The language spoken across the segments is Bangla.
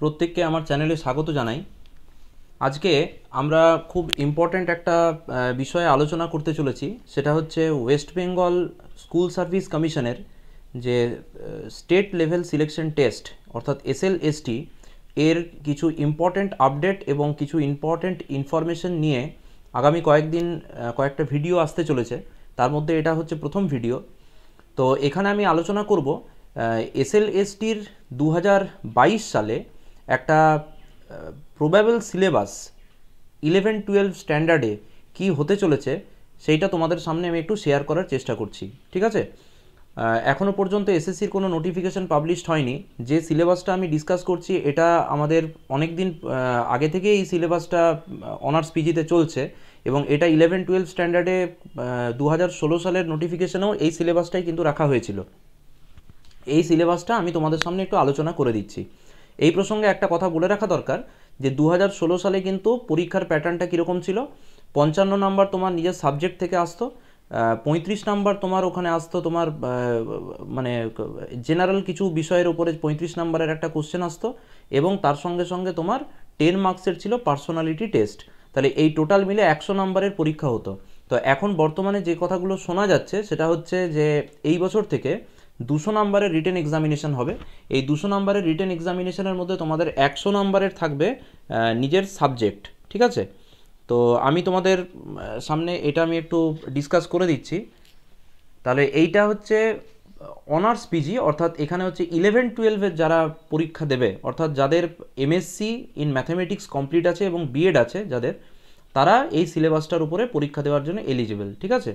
প্রত্যেককে আমার চ্যানেলে স্বাগত জানাই আজকে আমরা খুব ইম্পর্ট্যান্ট একটা বিষয়ে আলোচনা করতে চলেছি সেটা হচ্ছে ওয়েস্ট বেঙ্গল স্কুল সার্ভিস কমিশনের যে স্টেট লেভেল সিলেকশন টেস্ট অর্থাৎ এসটি এর কিছু ইম্পর্ট্যান্ট আপডেট এবং কিছু ইম্পর্ট্যান্ট ইনফরমেশন নিয়ে আগামী কয়েকদিন কয়েকটা ভিডিও আসতে চলেছে তার মধ্যে এটা হচ্ছে প্রথম ভিডিও তো এখানে আমি আলোচনা করব এসএলএসটির দু সালে একটা প্রোবাবল সিলেবাস ইলেভেন টুয়েলভ স্ট্যান্ডার্ডে কি হতে চলেছে সেইটা তোমাদের সামনে আমি একটু শেয়ার করার চেষ্টা করছি ঠিক আছে এখনও পর্যন্ত এসএসসির কোনো নোটিফিকেশন পাবলিশড হয়নি যে সিলেবাসটা আমি ডিসকাস করছি এটা আমাদের অনেক দিন আগে থেকে এই সিলেবাসটা অনার্স পিজিতে চলছে এবং এটা ইলেভেন টুয়েলভ স্ট্যান্ডার্ডে দু হাজার সালের নোটিফিকেশনেও এই সিলেবাসটাই কিন্তু রাখা হয়েছিল এই সিলেবাসটা আমি তোমাদের সামনে একটু আলোচনা করে দিচ্ছি এই প্রসঙ্গে একটা কথা বলে রাখা দরকার যে দু সালে কিন্তু পরীক্ষার প্যাটার্নটা কীরকম ছিল পঞ্চান্ন নাম্বার তোমার নিজের সাবজেক্ট থেকে আসতো পঁয়ত্রিশ নাম্বার তোমার ওখানে আসতো তোমার মানে জেনারেল কিছু বিষয়ের উপরে পঁয়ত্রিশ নাম্বারের একটা কোশ্চেন আসতো এবং তার সঙ্গে সঙ্গে তোমার টেন মার্কসের ছিল পার্সোনালিটি টেস্ট তাহলে এই টোটাল মিলে একশো নাম্বারের পরীক্ষা হতো তো এখন বর্তমানে যে কথাগুলো শোনা যাচ্ছে সেটা হচ্ছে যে এই বছর থেকে দুশো নম্বরের রিটেন এক্সামিনেশান হবে এই দুশো নম্বরের রিটেন এক্সামিনেশনের মধ্যে তোমাদের একশো নম্বরের থাকবে নিজের সাবজেক্ট ঠিক আছে তো আমি তোমাদের সামনে এটা আমি একটু ডিসকাস করে দিচ্ছি তাহলে এইটা হচ্ছে অনার্স পিজি অর্থাৎ এখানে হচ্ছে ইলেভেন টুয়েলভের যারা পরীক্ষা দেবে অর্থাৎ যাদের এমএসসি ইন ম্যাথামেটিক্স কমপ্লিট আছে এবং বিএড আছে যাদের তারা এই সিলেবাসটার উপরে পরীক্ষা দেওয়ার জন্য এলিজিবল ঠিক আছে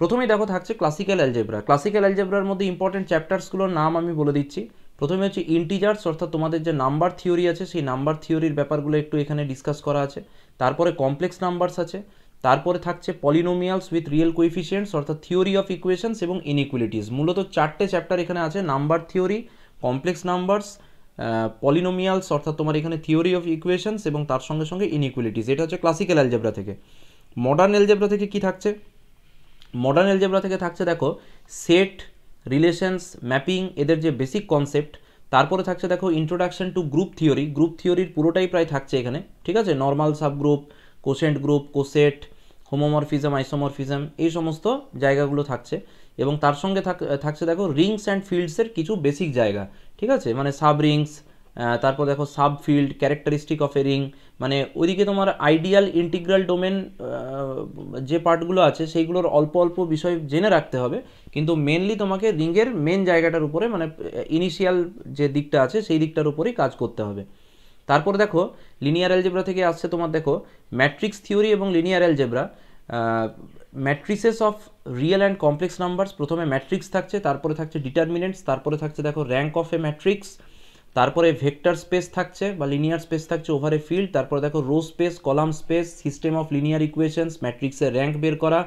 প্রথমেই দেখো থাকছে ক্লাসিক্যাল অ্যালজেব্রা ক্লাসিক্যাল অ্যালজেব্রার মধ্যে ইম্পর্টেন্ট চ্যাপ্টার্সগুলোর নাম আমি বলে দিচ্ছি প্রথমে হচ্ছে ইন্টিজার্স অর্থাৎ তোমাদের যে নাম্বার থিওরি আছে সেই নাম্বার থিওরির ব্যাপারগুলো একটু এখানে ডিসকাস করা আছে তারপরে কমপ্লেক্স নাম্বারস আছে তারপরে থাকছে পলিনোমিয়ালস উইথ রিয়েল কোইফিশিয়েন্টস অর্থাৎ থিওরি অফ ইকুয়েশনস এবং ইনইকুয়ালিটিস মূলত চারটে চ্যাপ্টার এখানে আছে number theory complex numbers polynomials অর্থাৎ তোমার এখানে থিওরি অফ ইকুয়েশনস এবং তার সঙ্গে সঙ্গে ইনইকুয়ালিটিস এটা হচ্ছে ক্লাসিক্যাল অ্যালজেব্রা থেকে মডার্ন অ্যালজেব্রা থেকে কি থাকছে মডার্ন এলজেব্রা থেকে থাকছে দেখো সেট রিলেশনস ম্যাপিং এদের যে বেসিক কনসেপ্ট তারপরে থাকছে দেখো introduction to group theory group থিওরির পুরোটাই প্রায় থাকছে এখানে ঠিক আছে normal subgroup quotient group coset homomorphism isomorphism এই সমস্ত জায়গাগুলো থাকছে এবং তার সঙ্গে থাকছে দেখো রিংস অ্যান্ড ফিল্ডসের কিছু বেসিক জায়গা ঠিক আছে মানে সাব রিংস তারপর দেখো subfield characteristic of a ring মানে ওইদিকে তোমার আইডিয়াল ইন্টিগ্রাল ডোমেন যে পার্টগুলো আছে সেইগুলোর অল্প অল্প বিষয় জেনে রাখতে হবে কিন্তু মেনলি তোমাকে রিংয়ের মেন জায়গাটার উপরে মানে ইনিশিয়াল যে দিকটা আছে সেই দিকটার উপরেই কাজ করতে হবে তারপর দেখো লিনিয়ার অ্যালজেব্রা থেকে আসছে তোমার দেখো ম্যাট্রিক্স থিওরি এবং linear algebra matrices of real and complex numbers প্রথমে ম্যাট্রিক্স থাকছে তারপরে থাকছে ডিটারমিনেন্টস তারপরে থাকছে দেখো র্যাঙ্ক অফ এ ম্যাট্রিক্স তারপরে ভেক্টর স্পেস থাকছে বা লিনিয়ার স্পেস থাকছে ওভারে ফিল্ড তারপরে দেখো row space column space system of linear equations ম্যাট্রিক্সের র্যাঙ্ক বের করা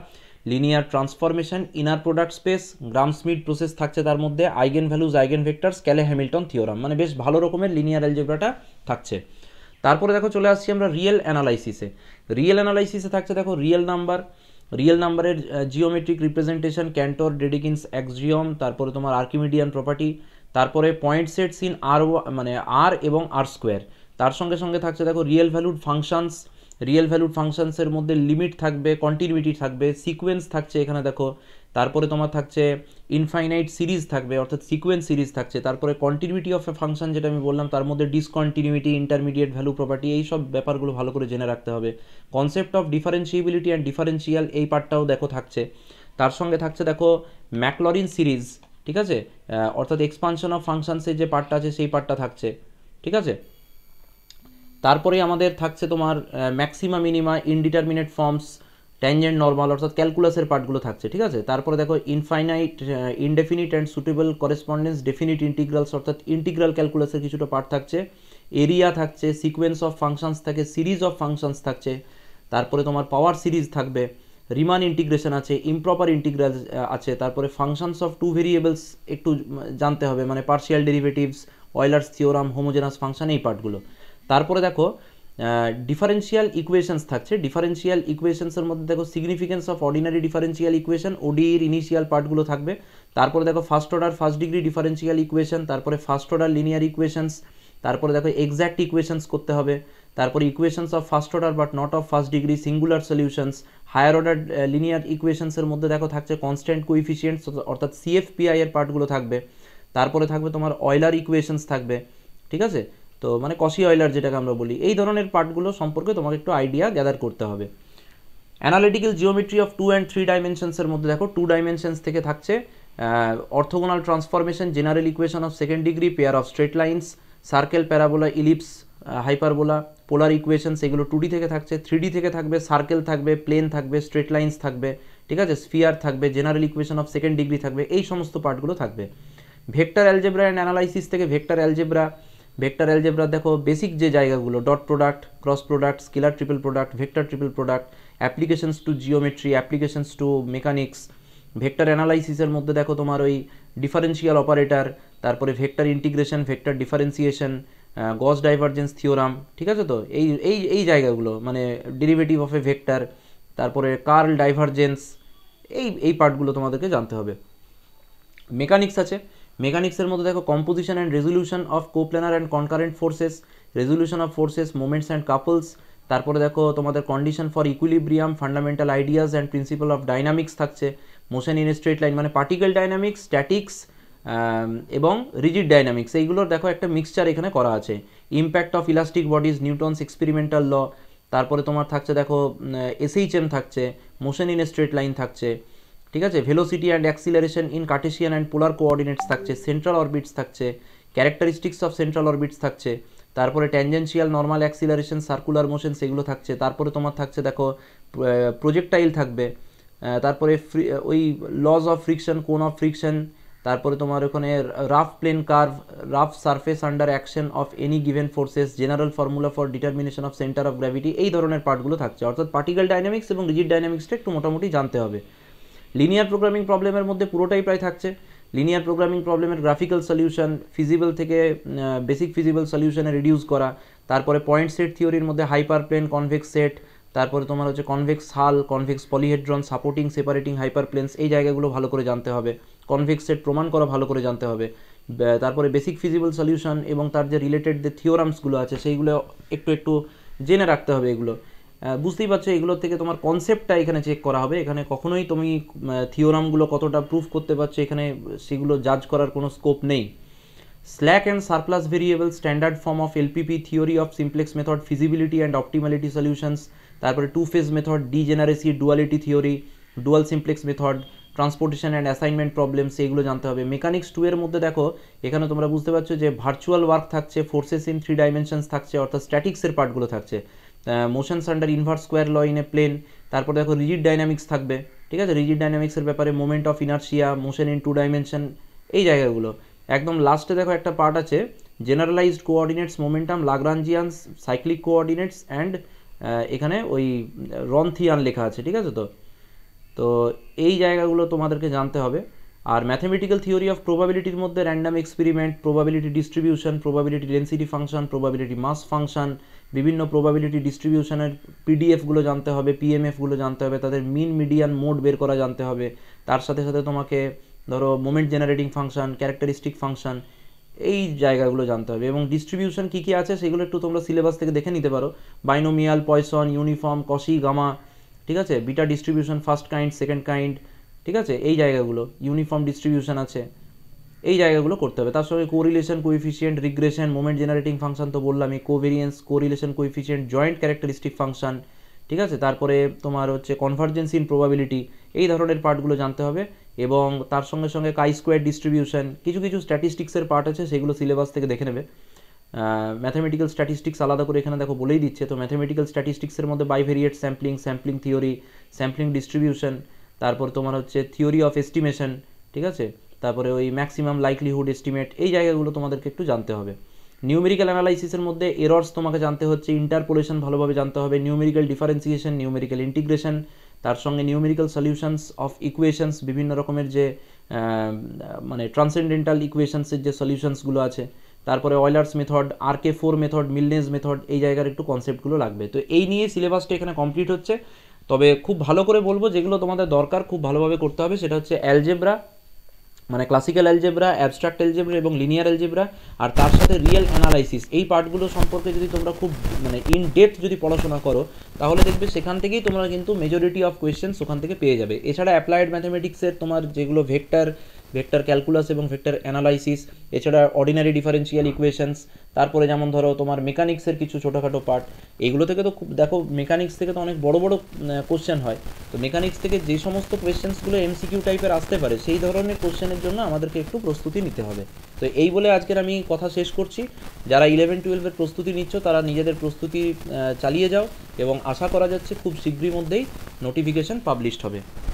linear transformation inner product space Gram Schmidt process থাকছে তার মধ্যে eigenvalues eigenvector Cayley Hamilton theorem মানে বেশ ভালো রকমের লিনিয়ার অ্যালজেব্রাটা থাকছে তারপরে দেখো চলে আসছি আমরা রিয়েল অ্যানালাইসিসে রিয়েল অ্যানালাইসিসে থাকছে দেখো রিয়েল নাম্বার রিয়েল নাম্বারের geometric representation Cantor Dedekind's axiom তারপরে তোমার আর্কিমিডিয়ান প্রপার্টি তারপরে পয়েন্ট সেট সিন আর মানে আর এবং আর স্কোয়ার তার সঙ্গে সঙ্গে থাকছে দেখো real valued functions real valued ফাংশানসের মধ্যে লিমিট থাকবে কন্টিনিউটি থাকবে সিকোয়েন্স থাকছে এখানে দেখো তারপরে তোমার থাকছে ইনফাইনাইট সিরিজ থাকবে অর্থাৎ সিকোয়েন্স সিরিজ থাকছে তারপরে কন্টিনিউটি অফ এ ফাংশন যেটা আমি বললাম তার মধ্যে ডিসকন্টিনিউটি ইন্টারমিডিয়েট ভ্যালু প্রপার্টি এই সব ব্যাপারগুলো ভালো করে জেনে রাখতে হবে concept of differentiability and differential এই পার্টটাও দেখো থাকছে তার সঙ্গে থাকছে দেখো ম্যাকলরিন সিরিজ ঠিক আছে অর্থাৎ এক্সপানশন অফ ফাংশানসের যে পার্টটা আছে সেই পার্টটা থাকছে ঠিক আছে তারপরে আমাদের থাকছে তোমার maxima minima indeterminate forms tangent normal অর্থাৎ ক্যালকুলাসের পার্টগুলো থাকছে ঠিক আছে তারপরে দেখো infinite indefinite and suitable correspondence definite integrals অর্থাৎ ইন্টিগ্রাল ক্যালকুলাসের কিছুটা পার্ট থাকছে এরিয়া থাকছে সিকোয়েন্স অফ ফাংশানস থাকে সিরিজ অফ ফাংশানস থাকছে তারপরে তোমার পাওয়ার সিরিজ থাকবে রিমান ইন্টিগ্রেশন আছে ইমপ্রপার ইন্টিগ্রাল আছে তারপরে ফাংশনস অফ টু ভেরিয়েবলস একটু জানতে হবে মানে partial derivatives Euler's theorem homogeneous function এই পার্টগুলো তারপরে দেখো ডিফারেন্সিয়াল ইকুয়েশনস থাকছে ডিফারেন্সিয়াল ইকুয়েশনসের মধ্যে দেখো significance of ordinary differential equation ওডির ইনিশিয়াল পার্টগুলো থাকবে তারপরে দেখো first order first degree differential equation তারপরে ফার্স্ট অর্ডার লিনিয়ার ইকুয়েশনস তারপরে দেখো এক্স্যাক্ট ইকুয়েশনস করতে হবে তারপর equations of first order but not of first degree singular solutions higher order linear ইকুয়েশনসের মধ্যে দেখো থাকছে কনস্ট্যান্ট কোইফিসিয়েন্টস অর্থাৎ সিএফপিআই এর পার্টগুলো থাকবে তারপরে থাকবে তোমার অয়লার ইকুয়েশনস থাকবে ঠিক আছে তো মানে কষি অয়লার যেটাকে আমরা বলি এই ধরনের পার্টগুলো সম্পর্কে তোমাকে একটু আইডিয়া গ্যাদার করতে হবে analytical geometry of two and three ডাইমেনশনসের মধ্যে দেখো টু ডাইমেনশনস থেকে থাকছে orthogonal transformation general equation of second degree pair of straight lines circle parabola ellipse hyperbola polar equation সেগুলো টুডি থেকে থাকছে থ্রিডি থেকে থাকবে সার্কেল থাকবে প্লেন থাকবে স্ট্রেট লাইন্স থাকবে ঠিক আছে স্ফিয়ার থাকবে general equation of second degree থাকবে এই সমস্ত পার্টগুলো থাকবে ভেক্টর অ্যালজেব্রা অ্যান্ড অ্যানালাইসিস থেকে ভেক্টর অ্যালজেব্রা ভেক্টর অ্যালজেব্রা দেখো বেসিক যে জায়গাগুলো dot product cross product scalar triple product vector triple product applications to geometry applications to mechanics vector অ্যানালাইসিসের মধ্যে দেখো তোমার ওই ডিফারেন্সিয়াল অপারেটার তারপরে vector integration vector differentiation Gauss divergence theorem ঠিক আছে তো এই এই এই জায়গাগুলো মানে ডেরিভেটিভ অফ এ ভেক্টর তারপরে কার্ল ডাইভারজেন্স এই এই পার্টগুলো তোমাদেরকে জানতে হবে মেকানিক্স আছে মেকানিক্সের মধ্যে দেখো composition and resolution of coplanar and concurrent forces resolution of forces moments and couples তারপরে দেখো তোমাদের condition for equilibrium fundamental ideas and principle of dynamics থাকছে মোশন ইন স্ট্রেট লাইন মানে পার্টিকেল ডাইনামিক্স স্ট্যাটিক্স এবং রিজিড ডাইনামিক্স এইগুলোর দেখো একটা মিক্সচার এখানে করা আছে impact of elastic bodies Newton's experimental law তারপরে তোমার থাকছে দেখো এসএইচএম থাকছে মোশন ইন স্ট্রেট লাইন থাকছে ঠিক আছে velocity and acceleration in Cartesian and polar coordinates থাকছে সেন্ট্রাল অরবিটস থাকছে ক্যারেক্টারিস্টিক্স অফ সেন্ট্রাল অরবিটস থাকছে তারপরে tangential normal acceleration circular motion সেগুলো থাকছে তারপরে তোমার থাকছে দেখো প্রজেক্টাইল থাকবে তারপরে ওই laws of friction cone of friction তারপরে তোমার ওখানে rough plane curve rough surface under action of any given forces general formula for determination of centre of gravity এই ধরনের পার্টগুলো থাকছে অর্থাৎ পার্টিকেল ডাইনামিক্স এবং রিজিড ডাইনামিক্সটা একটু মোটামুটি জানতে হবে লিনিয়ার প্রোগ্রামিং প্রবলেমের মধ্যে পুরোটাই প্রায় থাকছে লিনিয়ার প্রোগ্রামিং প্রবলেমের গ্রাফিক্যাল সলিউশন ফিজিবল থেকে বেসিক ফিজিবল সলিউশনে রিডিউস করা তারপরে পয়েন্ট সেট থিওরির মধ্যে হাইপার প্লেন কনভেক্স সেট তারপরে তোমার হচ্ছে convex hull convex polyhedron supporting separating hyperplanes এই জায়গাগুলো ভালো করে জানতে হবে কনভিক্সের সেট প্রমাণ করা ভালো করে জানতে হবে তারপরে বেসিক ফিজিবল সলিউশন এবং তার যে রিলেটেড যে থিওরামসগুলো আছে সেইগুলো একটু একটু জেনে রাখতে হবে এগুলো বুঝতেই পারছো এগুলো থেকে তোমার কনসেপ্টটা এখানে চেক করা হবে এখানে কখনোই তুমি থিওরামগুলো কতটা প্রুফ করতে পারছো এখানে সেগুলো জাজ করার কোনো স্কোপ নেই slack and surplus variable standard form of LPP theory of simplex method feasibility and optimality solutions তারপরে two phase method degeneracy duality theory dual simplex method transportation and assignment problem সেইগুলো জানতে হবে মেকানিক্স টু এর মধ্যে দেখো এখানে তোমরা বুঝতে পারছো যে ভার্চুয়াল ওয়ার্ক থাকছে ফোর্সেস ইন থ্রি ডাইমেনশনস থাকছে অর্থাৎ স্ট্যাটিক্সের পার্টগুলো থাকছে motions under inverse square law in a plane তারপর দেখো রিজিড ডাইনামিক্স থাকবে ঠিক আছে রিজিড ডাইনামিক্সের ব্যাপারে moment of inertia motion in two dimension এই জায়গাগুলো একদম লাস্টে দেখো একটা পার্ট আছে generalised coordinates momentum Lagrangians cyclic coordinates and এখানে ওই রনথিয়ান লেখা আছে ঠিক আছে তো তো এই জায়গাগুলো তোমাদেরকে জানতে হবে আর ম্যাথামেটিক্যাল থিওরি অফ প্রবাবিলিটির মধ্যে random experiment probability distribution probability density function probability mass function বিভিন্ন প্রবাবিলিটি ডিস্ট্রিবিউশনের পিডিএফগুলো জানতে হবে পিএমএফগুলো জানতে হবে তাদের মিন মিডিয়ান মোড বের করা জানতে হবে তার সাথে সাথে তোমাকে ধরো moment generating function characteristic function এই জায়গাগুলো জানতে হবে এবং ডিস্ট্রিবিউশন কী কী আছে সেগুলো একটু তোমরা সিলেবাস থেকে দেখে নিতে পারো binomial Poisson uniform Cauchy gamma ঠিক আছে beta distribution first kind second kind ঠিক আছে এই জায়গাগুলো ইউনিফর্ম ডিস্ট্রিবিউশন আছে এই জায়গাগুলো করতে হবে তার সঙ্গে correlation coefficient regression moment generating function তো বললামই covariance correlation coefficient joint characteristic function ঠিক আছে তারপরে তোমার হচ্ছে কনভার্জেন্স ইন প্রবাবিলিটি এই ধরনের পার্টগুলো জানতে হবে এবং তার সঙ্গে সঙ্গে কাই স্কোয়ার ডিস্ট্রিবিউশন কিছু কিছু স্ট্যাটিস্টিক্সের পার্ট আছে সেগুলো সিলেবাস থেকে দেখে নেবে ম্যাথামেটিক্যাল স্ট্যাটিস্টিক্স আলাদা করে এখানে দেখো বলেই দিচ্ছে তো ম্যাথামেটিক্যাল স্ট্যাটিস্টিক্সের মধ্যে bivariate sampling sampling theory sampling distribution তারপর তোমার হচ্ছে থিওরি অফ এস্টিমেশন ঠিক আছে তারপরে ওই ম্যাক্সিমাম লাইকলিহুড এস্টিমেট এই জায়গাগুলো তোমাদেরকে একটু জানতে হবে নিউমেরিক্যাল অ্যানালাইসিসের মধ্যে এরর্স তোমাকে জানতে হচ্ছে ইন্টারপোলেশন ভালোভাবে জানতে হবে নিউমেরিক্যাল ডিফারেন্সিয়েশন নিউমেরিক্যাল ইন্টিগ্রেশন তার সঙ্গে নিউমেরিক্যাল সলিউশনস অফ ইকুয়েশনস বিভিন্ন রকমের যে মানে ট্রান্সেন্ডেন্টাল ইকুয়েশনসের যে সলিউশনসগুলো আছে তারপরে Euler's method R K four method Milne's method এই জায়গার একটু কনসেপ্টগুলো লাগবে তো এই নিয়ে সিলেবাসটা এখানে কমপ্লিট হচ্ছে তবে খুব ভালো করে বলবো যেগুলো তোমাদের দরকার খুব ভালোভাবে করতে হবে সেটা হচ্ছে অ্যালজেব্রা মানে ক্লাসিক্যাল অ্যালজেব্রা অ্যাবস্ট্রাক্ট অ্যালজেব্রা এবং লিনিয়ার অ্যালজেব্রা আর তার সাথে রিয়েল অ্যানালাইসিস এই পার্টগুলো সম্পর্কে যদি তোমরা খুব মানে ইন ডেপথ যদি পড়াশোনা করো তাহলে দেখবে সেখান থেকেই তোমরা কিন্তু মেজরিটি অফ কোয়েশ্চেন্স ওখান থেকে পেয়ে যাবে এছাড়া অ্যাপ্লায়েড ম্যাথামেটিক্সের তোমার যেগুলো ভেক্টর ভেক্টর ক্যালকুলাস এবং ভেক্টর অ্যানালাইসিস এছাড়া অর্ডিনারি ডিফারেন্সিয়াল ইকুয়েশনস তারপরে যেমন ধরো তোমার মেকানিক্সের কিছু ছোটোখাটো পার্ট এগুলো থেকে তো খুব দেখো মেকানিক্স থেকে তো অনেক বড় বড় কোশ্চেন হয় তো মেকানিক্স থেকে যে সমস্ত কোয়েশ্চেন্সগুলো এমসিকিউ টাইপের আসতে পারে সেই ধরনের কোশ্চেনের জন্য আমাদেরকে একটু প্রস্তুতি নিতে হবে তো এই বলে আজকের আমি কথা শেষ করছি যারা ইলেভেন টুয়েলভের প্রস্তুতি নিচ্ছ তারা নিজেদের প্রস্তুতি চালিয়ে যাও এবং আশা করা যাচ্ছে খুব শীঘ্রই মধ্যেই নোটিফিকেশন পাবলিশড হবে